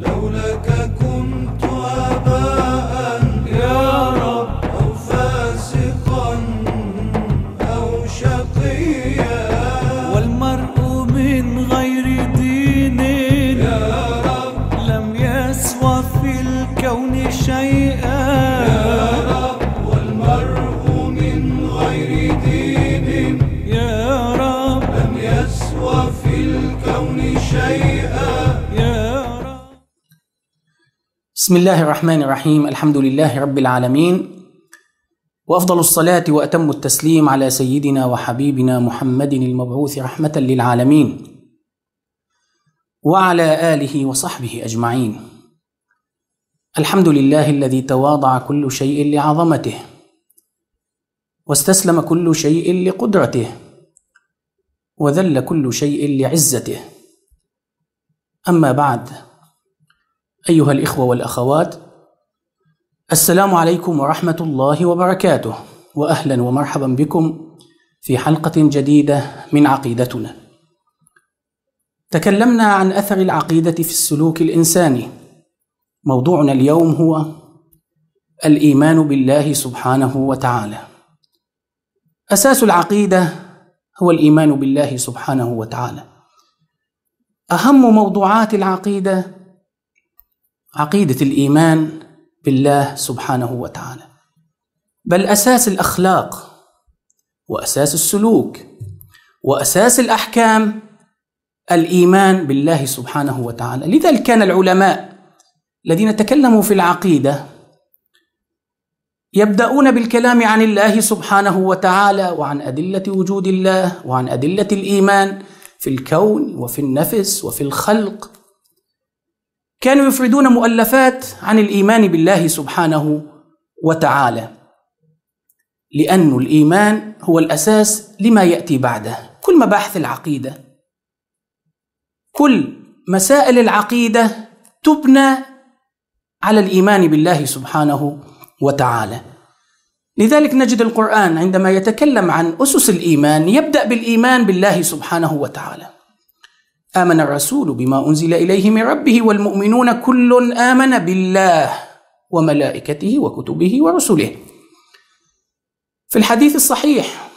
لولا بسم الله الرحمن الرحيم الحمد لله رب العالمين وافضل الصلاه واتم التسليم على سيدنا وحبيبنا محمد المبعوث رحمه للعالمين وعلى اله وصحبه اجمعين الحمد لله الذي تواضع كل شيء لعظمته واستسلم كل شيء لقدرته وذل كل شيء لعزته اما بعد أيها الإخوة والأخوات السلام عليكم ورحمة الله وبركاته وأهلا ومرحبا بكم في حلقة جديدة من عقيدتنا تكلمنا عن أثر العقيدة في السلوك الإنساني موضوعنا اليوم هو الإيمان بالله سبحانه وتعالى أساس العقيدة هو الإيمان بالله سبحانه وتعالى أهم موضوعات العقيدة عقيدة الإيمان بالله سبحانه وتعالى بل أساس الأخلاق وأساس السلوك وأساس الأحكام الإيمان بالله سبحانه وتعالى لذلك كان العلماء الذين تكلموا في العقيدة يبدأون بالكلام عن الله سبحانه وتعالى وعن أدلة وجود الله وعن أدلة الإيمان في الكون وفي النفس وفي الخلق كانوا يفردون مؤلفات عن الايمان بالله سبحانه وتعالى لان الايمان هو الاساس لما ياتي بعده كل مباحث العقيده كل مسائل العقيده تبنى على الايمان بالله سبحانه وتعالى لذلك نجد القرآن عندما يتكلم عن أسس الإيمان يبدأ بالإيمان بالله سبحانه وتعالى آمن الرسول بما أنزل إليه من ربه والمؤمنون كل آمن بالله وملائكته وكتبه ورسله في الحديث الصحيح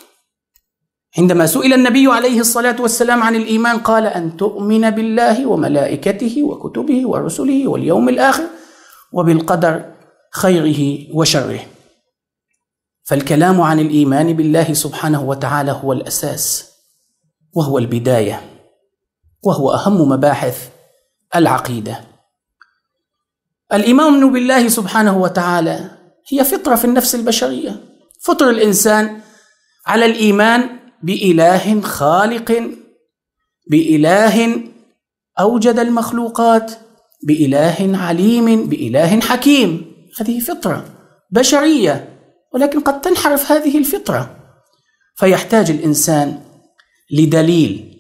عندما سئل النبي عليه الصلاة والسلام عن الإيمان قال أن تؤمن بالله وملائكته وكتبه ورسله واليوم الآخر وبالقدر خيره وشره فالكلام عن الإيمان بالله سبحانه وتعالى هو الأساس وهو البداية وهو أهم مباحث العقيدة الإيمان بالله سبحانه وتعالى هي فطرة في النفس البشرية فطر الإنسان على الإيمان بإله خالق بإله أوجد المخلوقات بإله عليم بإله حكيم هذه فطرة بشرية ولكن قد تنحرف هذه الفطرة فيحتاج الإنسان لدليل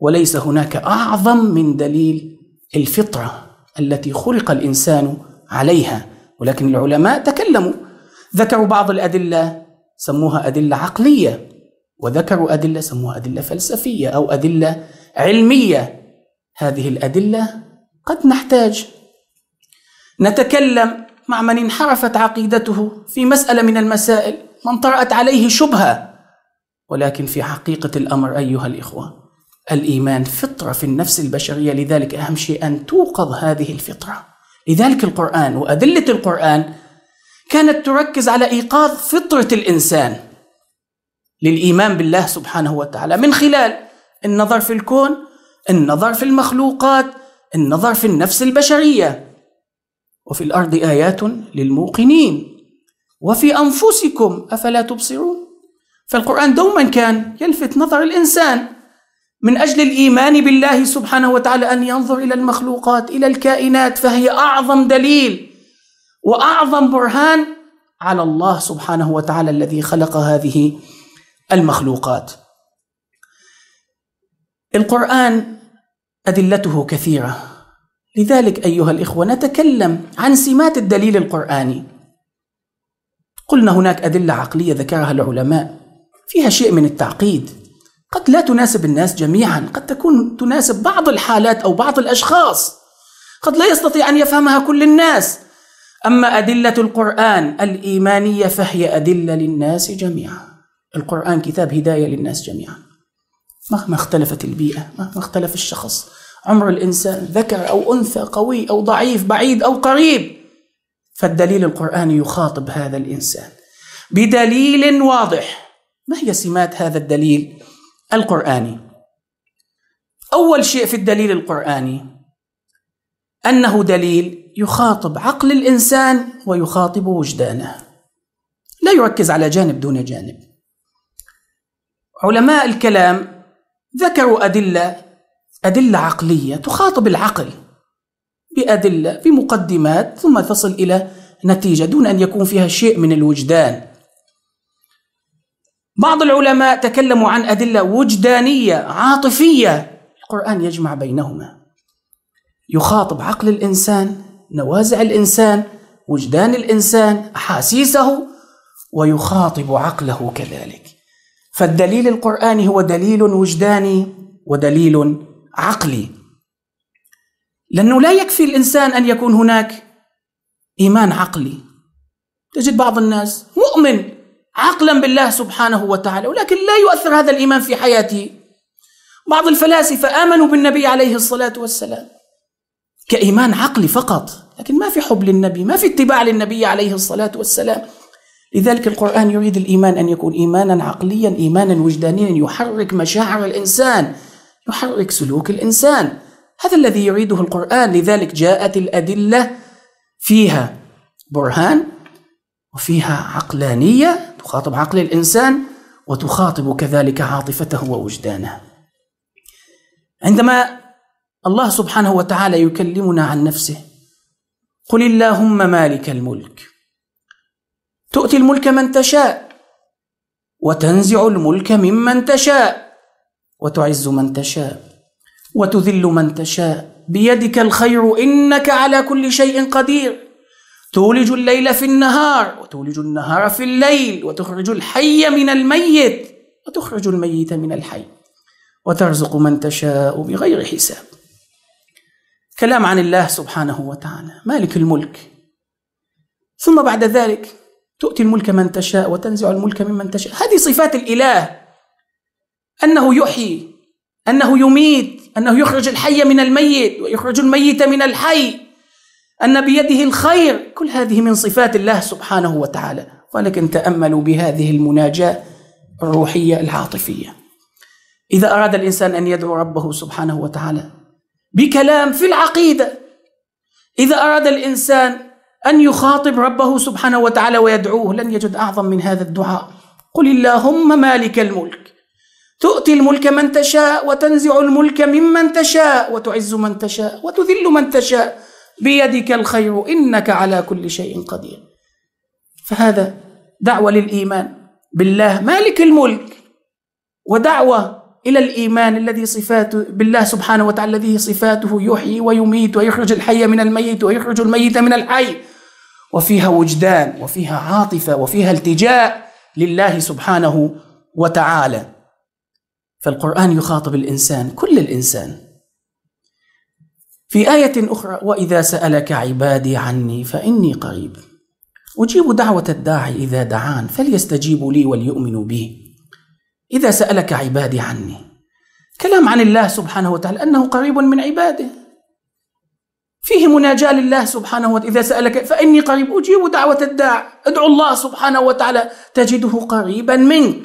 وليس هناك اعظم من دليل الفطره التي خلق الانسان عليها ولكن العلماء تكلموا ذكروا بعض الادله سموها ادله عقليه وذكروا ادله سموها ادله فلسفيه او ادله علميه هذه الادله قد نحتاج نتكلم مع من انحرفت عقيدته في مساله من المسائل من طرات عليه شبهه ولكن في حقيقه الامر ايها الاخوه الإيمان فطرة في النفس البشرية لذلك أهم شيء أن توقظ هذه الفطرة لذلك القرآن وأدلة القرآن كانت تركز على إيقاظ فطرة الإنسان للإيمان بالله سبحانه وتعالى من خلال النظر في الكون النظر في المخلوقات النظر في النفس البشرية وفي الأرض آيات للموقنين وفي أنفسكم أفلا تبصرون فالقرآن دوما كان يلفت نظر الإنسان من اجل الايمان بالله سبحانه وتعالى ان ينظر الى المخلوقات الى الكائنات فهي اعظم دليل واعظم برهان على الله سبحانه وتعالى الذي خلق هذه المخلوقات. القران ادلته كثيره لذلك ايها الاخوه نتكلم عن سمات الدليل القراني. قلنا هناك ادله عقليه ذكرها العلماء فيها شيء من التعقيد قد لا تناسب الناس جميعا قد تكون تناسب بعض الحالات أو بعض الأشخاص قد لا يستطيع أن يفهمها كل الناس أما أدلة القرآن الإيمانية فهي أدلة للناس جميعا القرآن كتاب هداية للناس جميعا مهما اختلفت البيئة مهما اختلف الشخص عمر الإنسان ذكر أو أنثى قوي أو ضعيف بعيد أو قريب فالدليل القرآني يخاطب هذا الإنسان بدليل واضح ما هي سمات هذا الدليل القرآني أول شيء في الدليل القرآني أنه دليل يخاطب عقل الإنسان ويخاطب وجدانه لا يركز على جانب دون جانب علماء الكلام ذكروا أدلة أدلة عقلية تخاطب العقل بأدلة بمقدمات ثم تصل إلى نتيجة دون أن يكون فيها شيء من الوجدان بعض العلماء تكلموا عن أدلة وجدانية عاطفية القرآن يجمع بينهما يخاطب عقل الإنسان نوازع الإنسان وجدان الإنسان أحاسيسه ويخاطب عقله كذلك فالدليل القرآني هو دليل وجداني ودليل عقلي لأنه لا يكفي الإنسان أن يكون هناك إيمان عقلي تجد بعض الناس مؤمن عقلا بالله سبحانه وتعالى ولكن لا يؤثر هذا الإيمان في حياته بعض الفلاسفة آمنوا بالنبي عليه الصلاة والسلام كإيمان عقلي فقط لكن ما في حب للنبي ما في اتباع للنبي عليه الصلاة والسلام لذلك القرآن يريد الإيمان أن يكون إيمانا عقليا إيمانا وجدانيا يحرك مشاعر الإنسان يحرك سلوك الإنسان هذا الذي يريده القرآن لذلك جاءت الأدلة فيها برهان وفيها عقلانية تخاطب عقل الإنسان وتخاطب كذلك عاطفته ووجدانه عندما الله سبحانه وتعالى يكلمنا عن نفسه قل اللهم مالك الملك تؤتي الملك من تشاء وتنزع الملك ممن تشاء وتعز من تشاء وتذل من تشاء بيدك الخير انك على كل شيء قدير تولج الليل في النهار وتولج النهار في الليل وتخرج الحي من الميت وتخرج الميت من الحي وترزق من تشاء بغير حساب كلام عن الله سبحانه وتعالى مالك الملك ثم بعد ذلك تؤتي الملك من تشاء وتنزع الملك ممن تشاء هذه صفات الإله أنه يحيي أنه يميت أنه يخرج الحي من الميت ويخرج الميت من الحي أن بيده الخير كل هذه من صفات الله سبحانه وتعالى ولكن تأملوا بهذه المناجاة الروحية العاطفية إذا أراد الإنسان أن يدعو ربه سبحانه وتعالى بكلام في العقيدة إذا أراد الإنسان أن يخاطب ربه سبحانه وتعالى ويدعوه لن يجد أعظم من هذا الدعاء قل اللهم مالك الملك تؤتي الملك من تشاء وتنزع الملك ممن تشاء وتعز من تشاء وتذل من تشاء بيدك الخير انك على كل شيء قدير فهذا دعوه للايمان بالله مالك الملك ودعوه الى الايمان الذي صفاته بالله سبحانه وتعالى الذي صفاته يحيي ويميت ويخرج الحي من الميت ويخرج الميت من الحي وفيها وجدان وفيها عاطفه وفيها التجاء لله سبحانه وتعالى فالقران يخاطب الانسان كل الانسان في آية أخرى وإذا سألك عبادي عني فإني قريب أجيب دعوة الداعي إذا دعان فليستجيبوا لي وليؤمنوا بي إذا سألك عبادي عني كلام عن الله سبحانه وتعالى أنه قريب من عباده فيه مناجاة لله سبحانه وتعالى إذا سألك فإني قريب أجيب دعوة الداع ادعو الله سبحانه وتعالى تجده قريبا منك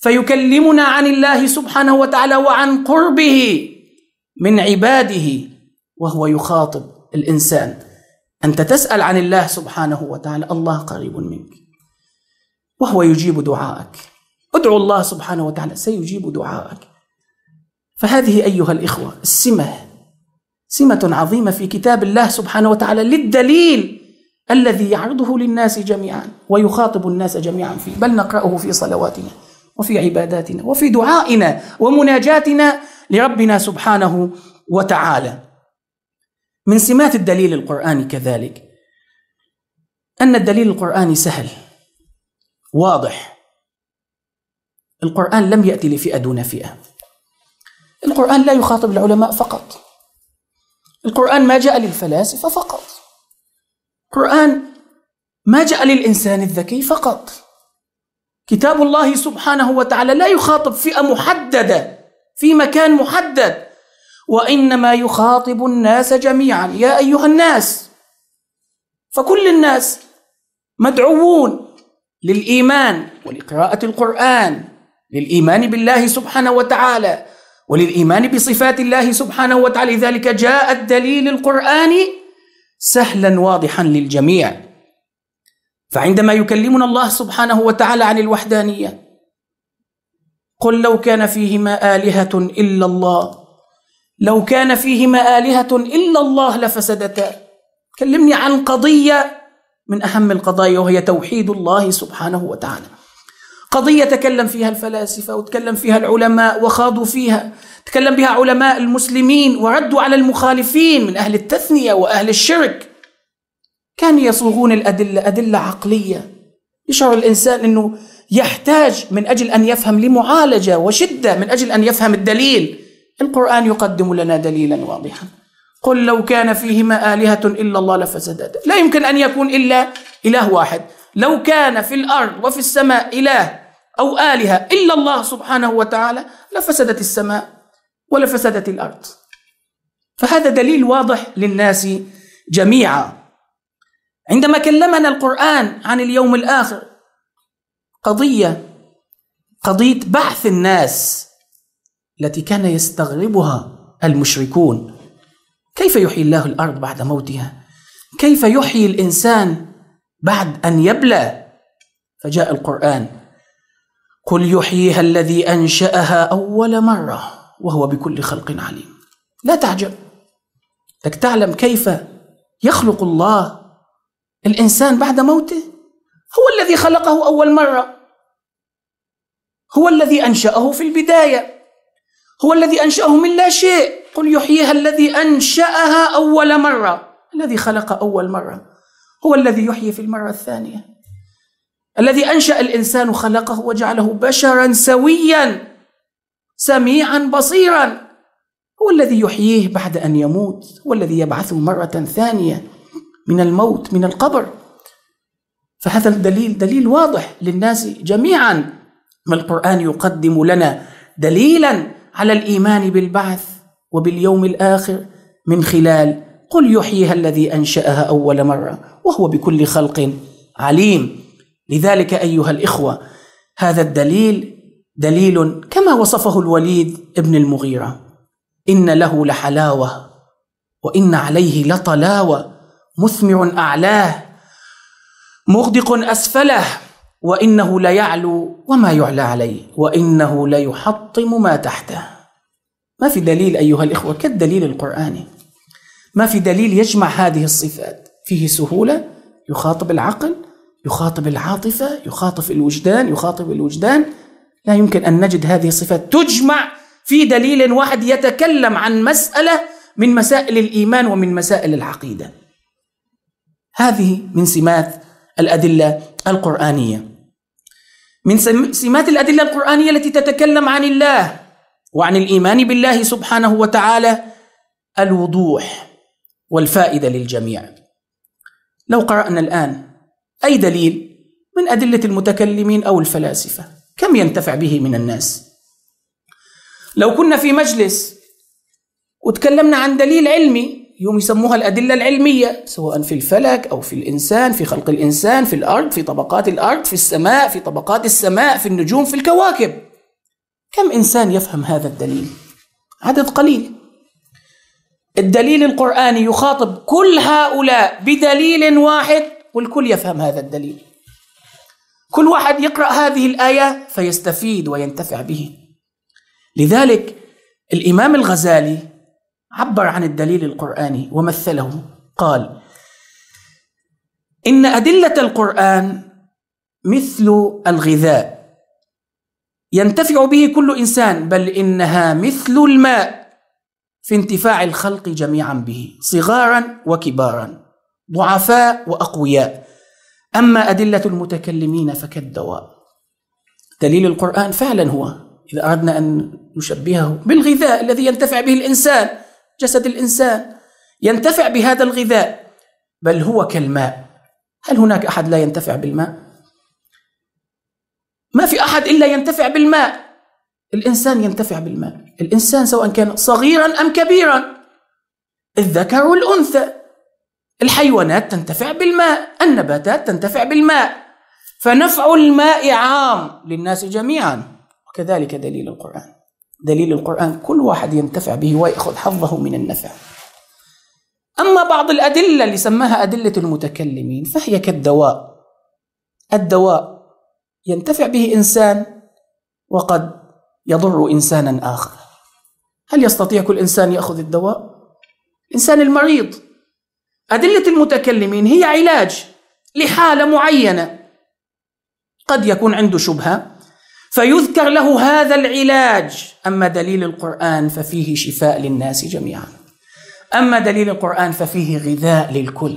فيكلمنا عن الله سبحانه وتعالى وعن قربه من عباده وهو يخاطب الانسان انت تسال عن الله سبحانه وتعالى الله قريب منك وهو يجيب دعاءك ادعو الله سبحانه وتعالى سيجيب دعاءك فهذه ايها الاخوه السمه سمه عظيمه في كتاب الله سبحانه وتعالى للدليل الذي يعرضه للناس جميعا ويخاطب الناس جميعا فيه بل نقرأه في صلواتنا وفي عباداتنا وفي دعائنا ومناجاتنا لربنا سبحانه وتعالى من سمات الدليل القرآني كذلك أن الدليل القرآني سهل واضح القرآن لم يأتي لفئة دون فئة القرآن لا يخاطب العلماء فقط القرآن ما جاء للفلاسفة فقط القرآن ما جاء للإنسان الذكي فقط كتاب الله سبحانه وتعالى لا يخاطب فئة محددة في مكان محدد وانما يخاطب الناس جميعا يا ايها الناس فكل الناس مدعوون للايمان ولقراءه القران للايمان بالله سبحانه وتعالى وللايمان بصفات الله سبحانه وتعالى لذلك جاء الدليل القراني سهلا واضحا للجميع فعندما يكلمنا الله سبحانه وتعالى عن الوحدانيه قل لو كان فيهما الهه الا الله لو كان فيهما آلهة إلا الله لفسدتا كلمني عن قضية من أهم القضايا وهي توحيد الله سبحانه وتعالى قضية تكلم فيها الفلاسفة وتكلم فيها العلماء وخاضوا فيها تكلم بها علماء المسلمين وردوا على المخالفين من أهل التثنية وأهل الشرك كانوا يصوغون الأدلة أدلة عقلية يشعر الإنسان أنه يحتاج من أجل أن يفهم لمعالجة وشدة من أجل أن يفهم الدليل القرآن يقدم لنا دليلا واضحا قل لو كان فيهما آلهة إلا الله لفسدتا لا يمكن أن يكون إلا إله واحد لو كان في الأرض وفي السماء إله أو آلهة إلا الله سبحانه وتعالى لفسدت السماء ولفسدت الأرض فهذا دليل واضح للناس جميعا عندما كلمنا القرآن عن اليوم الآخر قضية قضية بعث الناس التي كان يستغربها المشركون كيف يحيي الله الارض بعد موتها كيف يحيي الانسان بعد ان يبلى فجاء القران قل يحييها الذي انشاها اول مره وهو بكل خلق عليم لا تعجب لك تعلم كيف يخلق الله الانسان بعد موته هو الذي خلقه اول مره هو الذي انشاه في البدايه هو الذي أنشأه من لا شيء قل يحييها الذي أنشأها أول مرة الذي خلق أول مرة هو الذي يحيي في المرة الثانية الذي أنشأ الإنسان وخلقه وجعله بشرا سويا سميعا بصيرا هو الذي يحييه بعد أن يموت هو الذي يبعثه مرة ثانية من الموت من القبر فهذا الدليل دليل واضح للناس جميعا ما القرآن يقدم لنا دليلا على الايمان بالبعث وباليوم الاخر من خلال قل يحييها الذي انشاها اول مره وهو بكل خلق عليم لذلك ايها الاخوه هذا الدليل دليل كما وصفه الوليد ابن المغيره ان له لحلاوه وان عليه لطلاوه مثمع اعلاه مغدق اسفله وانه ليعلو وما يعلى عليه وانه ليحطم ما تحته ما في دليل ايها الاخوه كالدليل القراني ما في دليل يجمع هذه الصفات فيه سهوله يخاطب العقل يخاطب العاطفه يخاطب الوجدان يخاطب الوجدان لا يمكن ان نجد هذه الصفات تجمع في دليل واحد يتكلم عن مساله من مسائل الايمان ومن مسائل العقيده هذه من سمات الادله القرانيه من سمات الأدلة القرآنية التي تتكلم عن الله وعن الإيمان بالله سبحانه وتعالى الوضوح والفائدة للجميع لو قرأنا الآن أي دليل من أدلة المتكلمين أو الفلاسفة كم ينتفع به من الناس لو كنا في مجلس وتكلمنا عن دليل علمي يوم يسموها الأدلة العلمية سواء في الفلك أو في الإنسان في خلق الإنسان في الأرض في طبقات الأرض في السماء في طبقات السماء في النجوم في الكواكب كم إنسان يفهم هذا الدليل؟ عدد قليل الدليل القرآني يخاطب كل هؤلاء بدليل واحد والكل يفهم هذا الدليل كل واحد يقرأ هذه الآية فيستفيد وينتفع به لذلك الإمام الغزالي عبر عن الدليل القرآني ومثله قال إن أدلة القرآن مثل الغذاء ينتفع به كل إنسان بل إنها مثل الماء في انتفاع الخلق جميعا به صغارا وكبارا ضعفاء وأقوياء أما أدلة المتكلمين فكالدواء دليل القرآن فعلا هو إذا أردنا أن نشبهه بالغذاء الذي ينتفع به الإنسان جسد الانسان ينتفع بهذا الغذاء بل هو كالماء هل هناك احد لا ينتفع بالماء ما في احد الا ينتفع بالماء الانسان ينتفع بالماء الانسان سواء كان صغيرا ام كبيرا الذكر والانثى الحيوانات تنتفع بالماء النباتات تنتفع بالماء فنفع الماء عام للناس جميعا وكذلك دليل القران دليل القرآن كل واحد ينتفع به ويأخذ حظه من النفع أما بعض الأدلة اللي سماها أدلة المتكلمين فهي كالدواء الدواء ينتفع به إنسان وقد يضر إنسانا آخر هل يستطيع كل إنسان يأخذ الدواء؟ الإنسان المريض أدلة المتكلمين هي علاج لحالة معينة قد يكون عنده شبهة فيذكر له هذا العلاج اما دليل القران ففيه شفاء للناس جميعا اما دليل القران ففيه غذاء للكل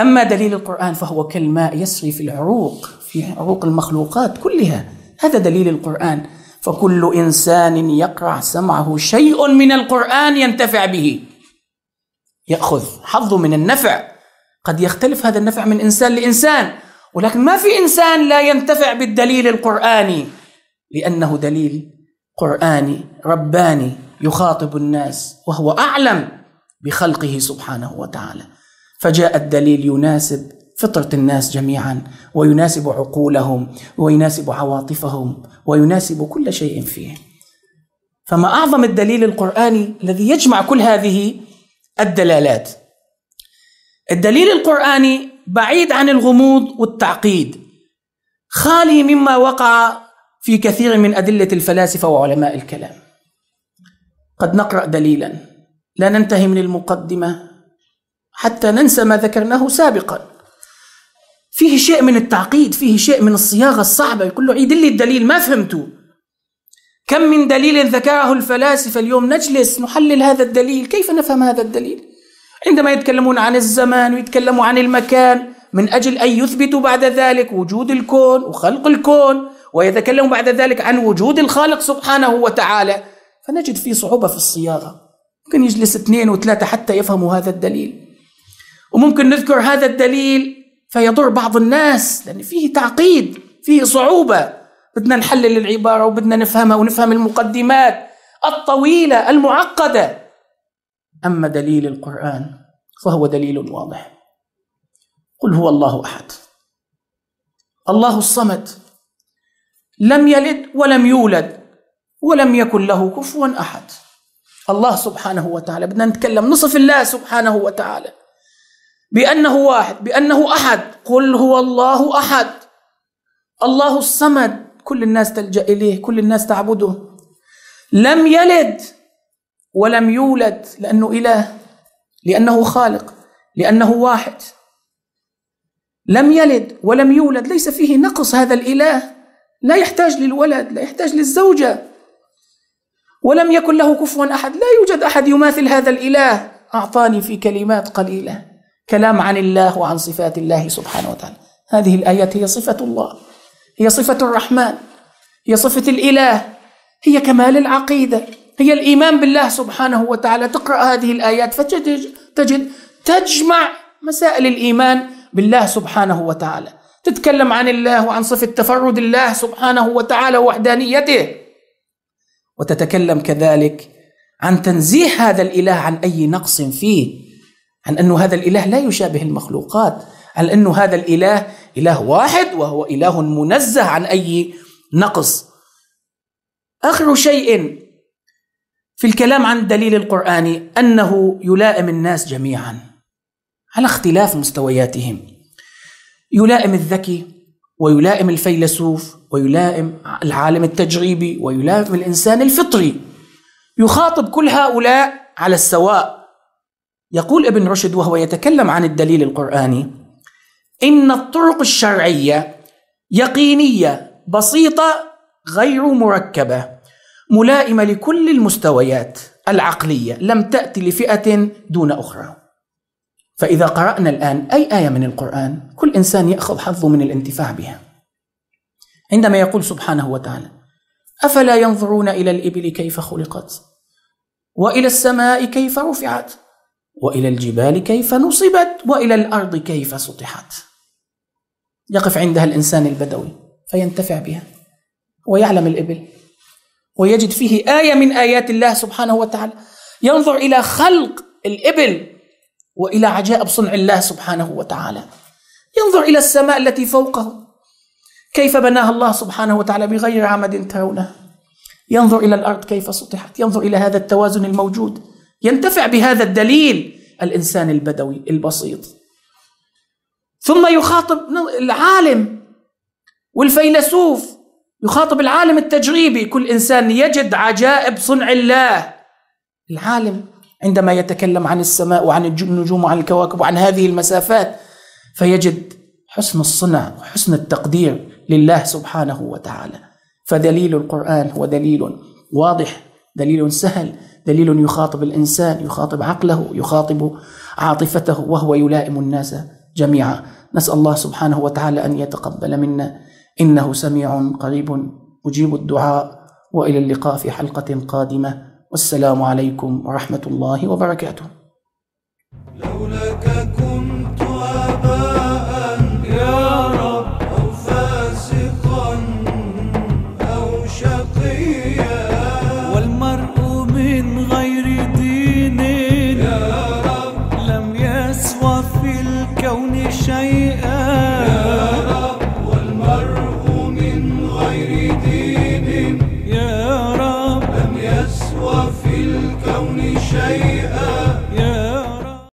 اما دليل القران فهو كالماء يسري في العروق في عروق المخلوقات كلها هذا دليل القران فكل انسان يقرع سمعه شيء من القران ينتفع به ياخذ حظه من النفع قد يختلف هذا النفع من انسان لانسان ولكن ما في انسان لا ينتفع بالدليل القراني لأنه دليل قرآني رباني يخاطب الناس وهو أعلم بخلقه سبحانه وتعالى فجاء الدليل يناسب فطرة الناس جميعا ويناسب عقولهم ويناسب عواطفهم ويناسب كل شيء فيهم فما أعظم الدليل القرآني الذي يجمع كل هذه الدلالات الدليل القرآني بعيد عن الغموض والتعقيد خالي مما وقع في كثير من أدلة الفلاسفة وعلماء الكلام قد نقرأ دليلا لا ننتهي من المقدمة حتى ننسى ما ذكرناه سابقا فيه شيء من التعقيد فيه شيء من الصياغة الصعبة يقول له عيد لي الدليل ما فهمته كم من دليل ذكره الفلاسفة اليوم نجلس نحلل هذا الدليل كيف نفهم هذا الدليل عندما يتكلمون عن الزمان ويتكلموا عن المكان من أجل أن يثبتوا بعد ذلك وجود الكون وخلق الكون ويتكلم بعد ذلك عن وجود الخالق سبحانه وتعالى فنجد فيه صعوبة في الصياغة ممكن يجلس اثنين وثلاثة حتى يفهموا هذا الدليل وممكن نذكر هذا الدليل فيضر بعض الناس لأن فيه تعقيد فيه صعوبة بدنا نحلل العبارة وبدنا نفهمها ونفهم المقدمات الطويلة المعقدة أما دليل القرآن فهو دليل واضح قل هو الله أحد الله الصمد لم يلد ولم يولد ولم يكن له كفوا احد الله سبحانه وتعالى بدنا نتكلم نصف الله سبحانه وتعالى بانه واحد بانه احد قل هو الله احد الله الصمد كل الناس تلجا اليه كل الناس تعبده لم يلد ولم يولد لانه اله لانه خالق لانه واحد لم يلد ولم يولد ليس فيه نقص هذا الاله لا يحتاج للولد لا يحتاج للزوجة ولم يكن له كفوا أحد لا يوجد أحد يماثل هذا الإله أعطاني في كلمات قليلة كلام عن الله وعن صفات الله سبحانه وتعالى هذه الآيات هي صفة الله هي صفة الرحمن هي صفة الإله هي كمال العقيدة هي الإيمان بالله سبحانه وتعالى تقرأ هذه الآيات فتجد تجد تجمع مسائل الإيمان بالله سبحانه وتعالى تتكلم عن الله وعن صفة تفرد الله سبحانه وتعالى ووحدانيته وتتكلم كذلك عن تنزيه هذا الإله عن أي نقص فيه عن أن هذا الإله لا يشابه المخلوقات عن أن هذا الإله إله واحد وهو إله منزه عن أي نقص آخر شيء في الكلام عن الدليل القرآني أنه يلائم الناس جميعا على اختلاف مستوياتهم يلائم الذكي ويلائم الفيلسوف ويلائم العالم التجريبي ويلائم الانسان الفطري يخاطب كل هؤلاء على السواء يقول ابن رشد وهو يتكلم عن الدليل القراني ان الطرق الشرعيه يقينيه بسيطه غير مركبه ملائمه لكل المستويات العقليه لم تاتي لفئه دون اخرى فإذا قرأنا الآن أي آية من القرآن كل إنسان يأخذ حظه من الانتفاع بها عندما يقول سبحانه وتعالى أفلا ينظرون إلى الإبل كيف خلقت وإلى السماء كيف رفعت وإلى الجبال كيف نصبت وإلى الأرض كيف سطحت يقف عندها الإنسان البدوي فينتفع بها ويعلم الإبل ويجد فيه آية من آيات الله سبحانه وتعالى ينظر إلى خلق الإبل والى عجائب صنع الله سبحانه وتعالى ينظر الى السماء التي فوقه كيف بناها الله سبحانه وتعالى بغير عمد ترونه ينظر الى الارض كيف سطحت ينظر الى هذا التوازن الموجود ينتفع بهذا الدليل الانسان البدوي البسيط ثم يخاطب العالم والفيلسوف يخاطب العالم التجريبي كل انسان يجد عجائب صنع الله العالم عندما يتكلم عن السماء وعن النجوم وعن الكواكب وعن هذه المسافات فيجد حسن الصنع وحسن التقدير لله سبحانه وتعالى فدليل القرآن هو دليل واضح دليل سهل دليل يخاطب الإنسان يخاطب عقله يخاطب عاطفته وهو يلائم الناس جميعا نسأل الله سبحانه وتعالى أن يتقبل منا إنه سميع قريب أجيب الدعاء وإلى اللقاء في حلقة قادمة والسلام عليكم ورحمة الله وبركاته لولاك كنت أبا